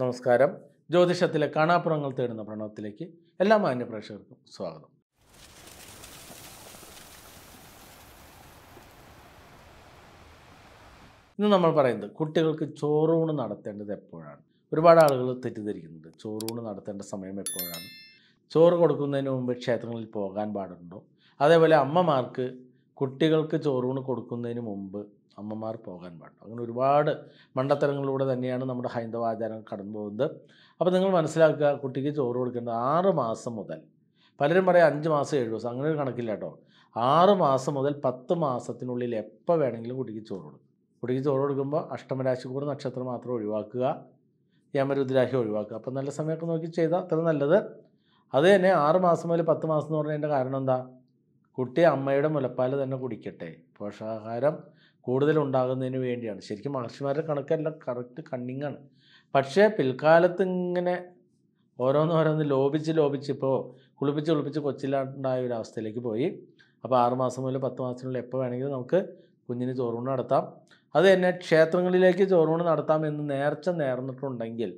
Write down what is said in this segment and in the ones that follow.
നമസ്കാരം ജ്യോതിഷത്തിലെ കാണാപ്പുറങ്ങൾ തേടുന്ന പ്രണവത്തിലേക്ക് എല്ലാ മാന്യ പ്രേക്ഷകർക്കും സ്വാഗതം ഇന്ന് നമ്മൾ പറയുന്നത് കുട്ടികൾക്ക് ചോറൂണ് നടത്തേണ്ടത് എപ്പോഴാണ് ഒരുപാട് ആളുകൾ തെറ്റിദ്ധരിക്കുന്നുണ്ട് ചോറൂണ് നടത്തേണ്ട സമയം എപ്പോഴാണ് ചോറ് കൊടുക്കുന്നതിന് മുമ്പ് ക്ഷേത്രങ്ങളിൽ പോകാൻ പാടുണ്ടോ അതേപോലെ അമ്മമാർക്ക് കുട്ടികൾക്ക് ചോറൂണ് കൊടുക്കുന്നതിന് മുമ്പ് അമ്മമാർ പോകാൻ പാടില്ല അങ്ങനെ ഒരുപാട് മണ്ടത്തരങ്ങളിലൂടെ തന്നെയാണ് നമ്മുടെ ഹൈന്ദവ ആചാരം കടന്നു പോകുന്നത് അപ്പോൾ നിങ്ങൾ മനസ്സിലാക്കുക കുട്ടിക്ക് ചോറ് കൊടുക്കേണ്ടത് ആറ് മാസം മുതൽ പലരും പറയാം അഞ്ച് മാസം ഏഴ് ദിവസം അങ്ങനെ ഒരു കണക്കില്ല കേട്ടോ ആറ് മാസം മുതൽ പത്ത് മാസത്തിനുള്ളിൽ എപ്പോൾ വേണമെങ്കിലും കുട്ടിക്ക് ചോറ് കൊടുക്കും കുട്ടിക്ക് ചോറ് കൊടുക്കുമ്പോൾ അഷ്ടമരാശിക്കൂർ നക്ഷത്രം മാത്രം ഒഴിവാക്കുക യമരുദ്രാഹി ഒഴിവാക്കുക അപ്പം നല്ല സമയമൊക്കെ നോക്കി ചെയ്താൽ അത്ര നല്ലത് അത് തന്നെ ആറ് മാസം മുതൽ പത്ത് മാസം എന്ന് പറഞ്ഞതിൻ്റെ കാരണം എന്താ കുട്ടി അമ്മയുടെ മുലപ്പാൽ തന്നെ കുടിക്കട്ടെ പോഷകാഹാരം കൂടുതൽ ഉണ്ടാകുന്നതിന് വേണ്ടിയാണ് ശരിക്കും മഹർഷിമാരുടെ കണക്കെല്ലാം കറക്റ്റ് കണ്ണിങ്ങാണ് പക്ഷേ പിൽക്കാലത്ത് ഇങ്ങനെ ഓരോന്ന് ലോപിച്ച് ലോപിച്ച് ഇപ്പോൾ കുളിപ്പിച്ച് കുളിപ്പിച്ച് കൊച്ചിലുണ്ടായ ഒരു അവസ്ഥയിലേക്ക് പോയി അപ്പോൾ ആറുമാസം മുതൽ പത്ത് മാസത്തിനുള്ളിൽ എപ്പോൾ വേണമെങ്കിലും നമുക്ക് കുഞ്ഞിന് ചോറൂണ് നടത്താം അത് തന്നെ ക്ഷേത്രങ്ങളിലേക്ക് ചോറൂണ് നടത്താം എന്ന് നേർച്ച നേർന്നിട്ടുണ്ടെങ്കിൽ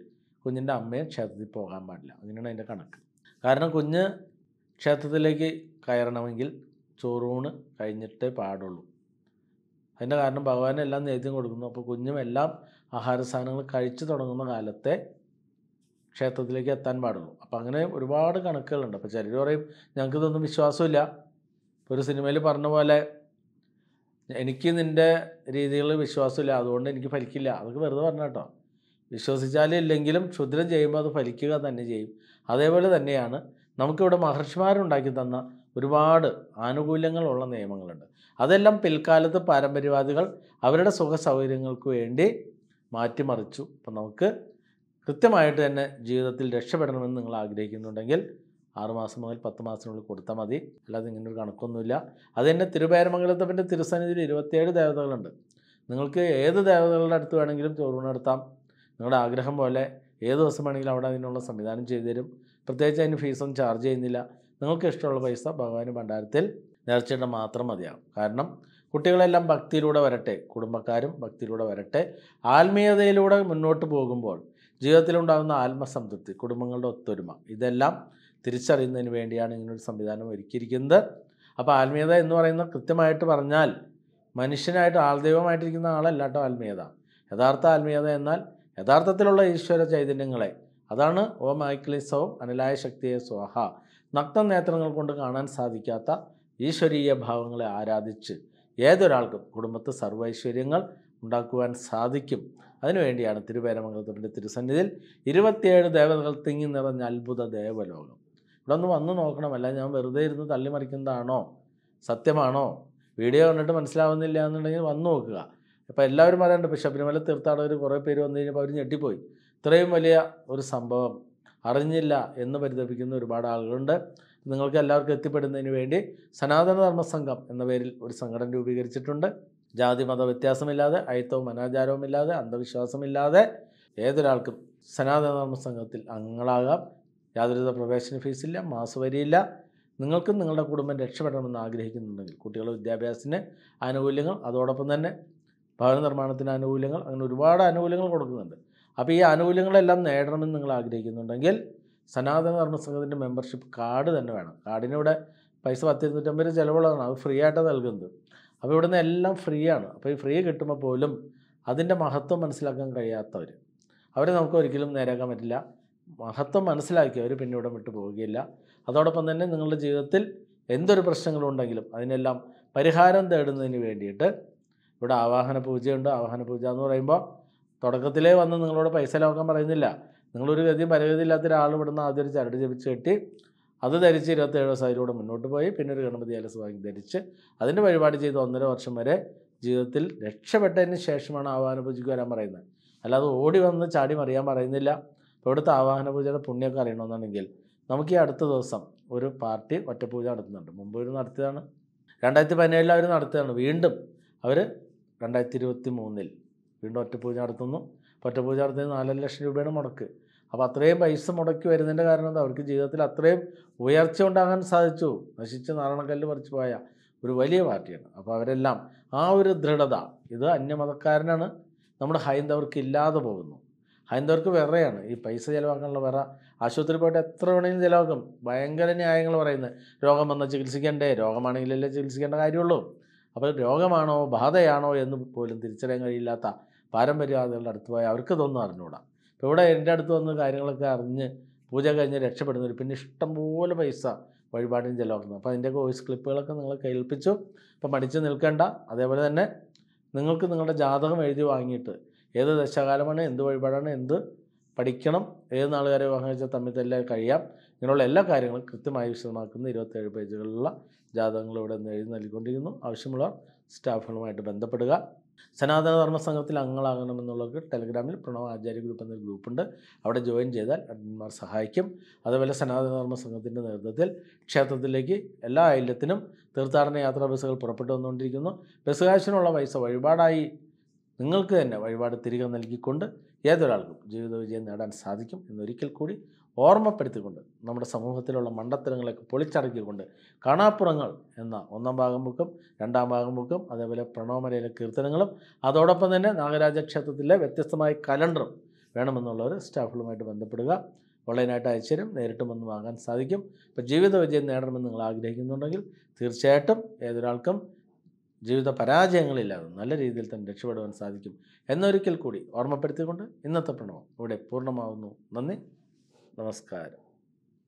കുഞ്ഞിൻ്റെ അമ്മയും ക്ഷേത്രത്തിൽ പോകാൻ പാടില്ല അങ്ങനെയാണ് അതിൻ്റെ കണക്ക് കാരണം കുഞ്ഞ് ക്ഷേത്രത്തിലേക്ക് കയറണമെങ്കിൽ ചോറൂണ് കഴിഞ്ഞിട്ടേ പാടുള്ളൂ അതിൻ്റെ കാരണം ഭഗവാൻ എല്ലാം നേദ്യം കൊടുക്കുന്നു അപ്പോൾ കുഞ്ഞും എല്ലാം ആഹാര സാധനങ്ങൾ കഴിച്ചു തുടങ്ങുന്ന കാലത്തെ ക്ഷേത്രത്തിലേക്ക് എത്താൻ പാടുള്ളൂ അപ്പോൾ അങ്ങനെ ഒരുപാട് കണക്കുകളുണ്ട് അപ്പോൾ ചിലർ പറയും ഞങ്ങൾക്കിതൊന്നും വിശ്വാസമില്ല ഒരു സിനിമയിൽ പറഞ്ഞ പോലെ എനിക്ക് നിൻ്റെ രീതികളിൽ വിശ്വാസമില്ല അതുകൊണ്ട് എനിക്ക് ഫലിക്കില്ല അതൊക്കെ വെറുതെ പറഞ്ഞ കേട്ടോ വിശ്വസിച്ചാലും ഇല്ലെങ്കിലും ക്ഷുദ്രം ചെയ്യുമ്പോൾ അത് ഫലിക്കുക തന്നെ ചെയ്യും അതേപോലെ തന്നെയാണ് നമുക്കിവിടെ മഹർഷിമാരുണ്ടാക്കി തന്ന ഒരുപാട് ആനുകൂല്യങ്ങളുള്ള നിയമങ്ങളുണ്ട് അതെല്ലാം പിൽക്കാലത്ത് പാരമ്പര്യവാദികൾ അവരുടെ സുഖ സൗകര്യങ്ങൾക്ക് വേണ്ടി മാറ്റിമറിച്ചു അപ്പം നമുക്ക് കൃത്യമായിട്ട് തന്നെ ജീവിതത്തിൽ രക്ഷപ്പെടണമെന്ന് നിങ്ങൾ ആഗ്രഹിക്കുന്നുണ്ടെങ്കിൽ ആറുമാസം മുതൽ പത്ത് മാസത്തിനുള്ളിൽ കൊടുത്താൽ മതി അല്ലാതെ ഇങ്ങനെ ഒരു കണക്കൊന്നുമില്ല അത് തന്നെ തിരുപേരമംഗലത്തപ്പൻ്റെ തിരുസന്നിധിയിൽ ഇരുപത്തിയേഴ് ദേവതകളുണ്ട് നിങ്ങൾക്ക് ഏത് ദേവതകളുടെ അടുത്ത് വേണമെങ്കിലും ചോറൂണ് നടത്താം നിങ്ങളുടെ ആഗ്രഹം പോലെ ഏത് ദിവസം വേണമെങ്കിലും അവിടെ അതിനുള്ള സംവിധാനം ചെയ്തു തരും പ്രത്യേകിച്ച് അതിന് ഫീസൊന്നും ചാർജ് ചെയ്യുന്നില്ല നിങ്ങൾക്ക് ഇഷ്ടമുള്ള പൈസ ഭഗവാൻ ഭണ്ഡാരത്തിൽ നേർച്ചയുടെ മാത്രം മതിയാകും കാരണം കുട്ടികളെല്ലാം ഭക്തിയിലൂടെ വരട്ടെ കുടുംബക്കാരും ഭക്തിയിലൂടെ വരട്ടെ ആത്മീയതയിലൂടെ മുന്നോട്ട് പോകുമ്പോൾ ജീവിതത്തിലുണ്ടാകുന്ന ആത്മസംതൃപ്തി കുടുംബങ്ങളുടെ ഒത്തൊരുമ ഇതെല്ലാം തിരിച്ചറിയുന്നതിന് വേണ്ടിയാണ് ഇങ്ങനൊരു സംവിധാനം ഒരുക്കിയിരിക്കുന്നത് അപ്പോൾ ആത്മീയത എന്ന് പറയുന്ന കൃത്യമായിട്ട് പറഞ്ഞാൽ മനുഷ്യനായിട്ട് ആൾദൈവമായിട്ടിരിക്കുന്ന ആളല്ലാട്ടോ ആത്മീയത യഥാർത്ഥ ആത്മീയത എന്നാൽ യഥാർത്ഥത്തിലുള്ള ഈശ്വര ചൈതന്യങ്ങളെ അതാണ് ഓം ഐക്ലിസവും അനിലായ ശക്തിയെ സ്വാഹ നേത്രങ്ങൾ കൊണ്ട് കാണാൻ സാധിക്കാത്ത ഈശ്വരീയ ഭാവങ്ങളെ ആരാധിച്ച് ഏതൊരാൾക്കും കുടുംബത്ത് സർവൈശ്വര്യങ്ങൾ ഉണ്ടാക്കുവാൻ സാധിക്കും അതിനുവേണ്ടിയാണ് തിരുവേരമംഗലത്തിൻ്റെ തിരുസന്നിധിയിൽ ഇരുപത്തിയേഴ് ദേവതകൾ തിങ്ങി നിറഞ്ഞ അത്ഭുത ദേവലോകം ഇവിടെ ഒന്ന് വന്നു നോക്കണമല്ല ഞാൻ വെറുതെ ഇരുന്ന് തള്ളിമറിക്കുന്നതാണോ സത്യമാണോ വീഡിയോ കണ്ടിട്ട് മനസ്സിലാവുന്നില്ല എന്നുണ്ടെങ്കിൽ വന്നു നോക്കുക ഇപ്പോൾ എല്ലാവരും അറിയാണ്ട് ഇപ്പോൾ ശബരിമല തീർത്ഥാടകർ കുറേ പേര് വന്നു കഴിഞ്ഞപ്പോൾ അവർ ഞെട്ടിപ്പോയി ഇത്രയും വലിയ ഒരു സംഭവം അറിഞ്ഞില്ല എന്ന് പരിതപിക്കുന്ന ഒരുപാട് ആളുകളുണ്ട് നിങ്ങൾക്ക് എല്ലാവർക്കും എത്തിപ്പെടുന്നതിന് വേണ്ടി സനാതന ധർമ്മസംഘം എന്ന പേരിൽ ഒരു സംഘടന രൂപീകരിച്ചിട്ടുണ്ട് ജാതി മത വ്യത്യാസമില്ലാതെ അയിത്തവും ഇല്ലാതെ അന്ധവിശ്വാസമില്ലാതെ ഏതൊരാൾക്കും സനാതന ധർമ്മസംഘത്തിൽ അംഗങ്ങളാകാം യാതൊരു പ്രവേശന ഫീസില്ല മാസവരിയില്ല വരിയില്ല നിങ്ങൾക്കും നിങ്ങളുടെ കുടുംബം രക്ഷപ്പെടണമെന്ന് ആഗ്രഹിക്കുന്നുണ്ടെങ്കിൽ കുട്ടികളുടെ വിദ്യാഭ്യാസത്തിന് ആനുകൂല്യങ്ങൾ അതോടൊപ്പം തന്നെ ഭവന നിർമ്മാണത്തിന് ആനുകൂല്യങ്ങൾ അങ്ങനെ ഒരുപാട് ആനുകൂല്യങ്ങൾ കൊടുക്കുന്നുണ്ട് അപ്പോൾ ഈ ആനുകൂല്യങ്ങളെല്ലാം നേടണമെന്ന് നിങ്ങൾ ആഗ്രഹിക്കുന്നുണ്ടെങ്കിൽ സനാതന ധർമ്മസംഘത്തിൻ്റെ മെമ്പർഷിപ്പ് കാർഡ് തന്നെ വേണം കാർഡിനിവിടെ പൈസ പത്തിരുന്നൂറ്റമ്പത് ചിലവുള്ളതാണ് അത് ഫ്രീ ആയിട്ടാണ് നൽകുന്നത് അപ്പോൾ ഇവിടുന്ന് എല്ലാം ഫ്രീ ആണ് അപ്പോൾ ഈ ഫ്രീ കിട്ടുമ്പോൾ പോലും അതിൻ്റെ മഹത്വം മനസ്സിലാക്കാൻ കഴിയാത്തവർ അവരെ നമുക്ക് ഒരിക്കലും നേരാക്കാൻ പറ്റില്ല മഹത്വം മനസ്സിലാക്കി അവർ പിന്നെ ഇവിടെ വിട്ടു പോവുകയില്ല അതോടൊപ്പം തന്നെ നിങ്ങളുടെ ജീവിതത്തിൽ എന്തൊരു പ്രശ്നങ്ങളുണ്ടെങ്കിലും അതിനെല്ലാം പരിഹാരം തേടുന്നതിന് വേണ്ടിയിട്ട് ഇവിടെ ആവാഹന പൂജയുണ്ട് ആവാഹന പൂജ എന്ന് പറയുമ്പോൾ തുടക്കത്തിലേ വന്ന് നിങ്ങളോട് പൈസ ലോക്കം പറയുന്നില്ല നിങ്ങളൊരു ഗതിയും പരഗതി ഇല്ലാത്ത ഒരാൾ ഇവിടുന്ന് ആദ്യം ഒരു ചരട് ജപിച്ച് കെട്ടി അത് ധരിച്ച് ഇരുപത്തേഴ് ദിവസത്തിലൂടെ മുന്നോട്ട് പോയി പിന്നെ ഒരു ഗണപതി ആലസ് വാങ്ങി ധരിച്ച് അതിൻ്റെ വഴിപാട് ചെയ്ത് ഒന്നര വർഷം വരെ ജീവിതത്തിൽ രക്ഷപ്പെട്ടതിന് ശേഷമാണ് ആവാഹന പൂജയ്ക്ക് വരാൻ പറയുന്നത് അല്ലാതെ ഓടി വന്ന് ചാടി മറിയാൻ പറയുന്നില്ല ഇവിടുത്തെ ആവാഹന പൂജയുടെ പുണ്യമൊക്കെ അറിയണമെന്നുണ്ടെങ്കിൽ നമുക്ക് ഈ അടുത്ത ദിവസം ഒരു പാർട്ടി ഒറ്റപ്പൂജ നടത്തുന്നുണ്ട് മുമ്പ് ഒരു നടത്തിയതാണ് രണ്ടായിരത്തി പതിനേഴിൽ അവർ നടത്തുകയാണ് വീണ്ടും അവർ രണ്ടായിരത്തി ഇരുപത്തി മൂന്നിൽ വീണ്ടും ഒറ്റപ്പൂജ നടത്തുന്നു ഒറ്റപ്പൂജ നടത്തുന്നത് നാലര ലക്ഷം രൂപയാണ് മുടക്ക് അപ്പോൾ അത്രയും പൈസ മുടക്കി വരുന്നതിൻ്റെ കാരണം എന്താ അവർക്ക് ജീവിതത്തിൽ അത്രയും ഉയർച്ച ഉണ്ടാകാൻ സാധിച്ചു നശിച്ച് നാരണക്കല്ല് പറിച്ചു പോയ ഒരു വലിയ പാർട്ടിയാണ് അപ്പോൾ അവരെല്ലാം ആ ഒരു ദൃഢത ഇത് അന്യമതക്കാരനാണ് നമ്മുടെ ഹൈന്ദവർക്ക് ഇല്ലാതെ പോകുന്നു ഹൈന്ദവർക്ക് വേറെയാണ് ഈ പൈസ ചിലവാക്കാനുള്ള വേറെ ആശുപത്രി പോയിട്ട് എത്ര വേണമെങ്കിലും ചിലവാക്കും ഭയങ്കര ന്യായങ്ങൾ പറയുന്നത് രോഗം വന്നാൽ ചികിത്സിക്കേണ്ടേ രോഗമാണെങ്കിലല്ലേ ചികിത്സിക്കേണ്ട കാര്യമുള്ളൂ അപ്പോൾ രോഗമാണോ ബാധയാണോ എന്ന് പോലും തിരിച്ചറിയാൻ കഴിയില്ലാത്ത പാരമ്പര്യവാദികളുടെ അടുത്ത് പോയാൽ അവർക്കതൊന്നും അറിഞ്ഞുകൂടാം അപ്പോൾ ഇവിടെ എൻ്റെ അടുത്ത് വന്ന് കാര്യങ്ങളൊക്കെ അറിഞ്ഞ് പൂജ കഴിഞ്ഞ് രക്ഷപ്പെടുന്നവർ പിന്നെ ഇഷ്ടംപോലെ പൈസ വഴിപാടിന് ചിലവാക്കുന്നത് അപ്പോൾ അതിൻ്റെയൊക്കെ വോയിസ് ക്ലിപ്പുകളൊക്കെ നിങ്ങൾ കേൾപ്പിച്ചു അപ്പോൾ മടിച്ച് നിൽക്കേണ്ട അതേപോലെ തന്നെ നിങ്ങൾക്ക് നിങ്ങളുടെ ജാതകം എഴുതി വാങ്ങിയിട്ട് ഏത് ദശകാലമാണ് എന്ത് വഴിപാടാണ് എന്ത് പഠിക്കണം ഏത് നാളുകാരെ വിവാഹം കഴിച്ചാൽ തമ്മിൽ തന്നെ കഴിയാം ഇങ്ങനെയുള്ള എല്ലാ കാര്യങ്ങളും കൃത്യമായി വിശദമാക്കുന്ന ഇരുപത്തേഴ് പേജുകളിലുള്ള ജാതകങ്ങൾ ഇവിടെ നിന്ന് എഴുതി നൽകിക്കൊണ്ടിരിക്കുന്നു ആവശ്യമുള്ള സ്റ്റാഫുകളുമായിട്ട് ബന്ധപ്പെടുക സനാതനധർമ്മ സംഘത്തിൽ അംഗങ്ങളാകണമെന്നുള്ളവർക്ക് ടെലഗ്രാമിൽ പ്രണവ് ആചാര്യ ഗ്രൂപ്പ് എന്നൊരു ഗ്രൂപ്പുണ്ട് അവിടെ ജോയിൻ ചെയ്താൽ അഡ്മിന്മാർ സഹായിക്കും അതുപോലെ സനാതനധർമ്മ സംഘത്തിൻ്റെ നേതൃത്വത്തിൽ ക്ഷേത്രത്തിലേക്ക് എല്ലാ ഐല്യത്തിനും തീർത്ഥാടന യാത്രാ ബസ്സുകൾ പുറപ്പെട്ടു വന്നുകൊണ്ടിരിക്കുന്നു ബസ്സുകാശിനുള്ള പൈസ വഴിപാടായി നിങ്ങൾക്ക് തന്നെ വഴിപാട് തിരികെ നൽകിക്കൊണ്ട് ഏതൊരാൾക്കും ജീവിത വിജയം നേടാൻ സാധിക്കും എന്നൊരിക്കൽ കൂടി ഓർമ്മപ്പെടുത്തിക്കൊണ്ട് നമ്മുടെ സമൂഹത്തിലുള്ള മണ്ടത്തരങ്ങളൊക്കെ പൊളിച്ചടക്കിക്കൊണ്ട് കാണാപ്പുറങ്ങൾ എന്ന ഒന്നാം ഭാഗം ബുക്കും രണ്ടാം ഭാഗം ബുക്കും അതേപോലെ പ്രണവമലയിലെ കീർത്തനങ്ങളും അതോടൊപ്പം തന്നെ നാഗരാജ ക്ഷേത്രത്തിലെ വ്യത്യസ്തമായ കലണ്ടറും വേണമെന്നുള്ളവർ സ്റ്റാഫുകളുമായിട്ട് ബന്ധപ്പെടുക ഓൺലൈനായിട്ട് അയച്ചുതരും നേരിട്ടും വന്ന് വാങ്ങാൻ സാധിക്കും ഇപ്പോൾ ജീവിത വിജയം നേടണമെന്ന് നിങ്ങൾ ആഗ്രഹിക്കുന്നുണ്ടെങ്കിൽ തീർച്ചയായിട്ടും ഏതൊരാൾക്കും ജീവിത പരാജയങ്ങളില്ലാതെ നല്ല രീതിയിൽ തന്നെ രക്ഷപ്പെടുവാൻ സാധിക്കും എന്നൊരിക്കൽ കൂടി ഓർമ്മപ്പെടുത്തിക്കൊണ്ട് ഇന്നത്തെ പ്രണവം ഇവിടെ പൂർണ്ണമാവുന്നു നന്ദി നമസ്കാരം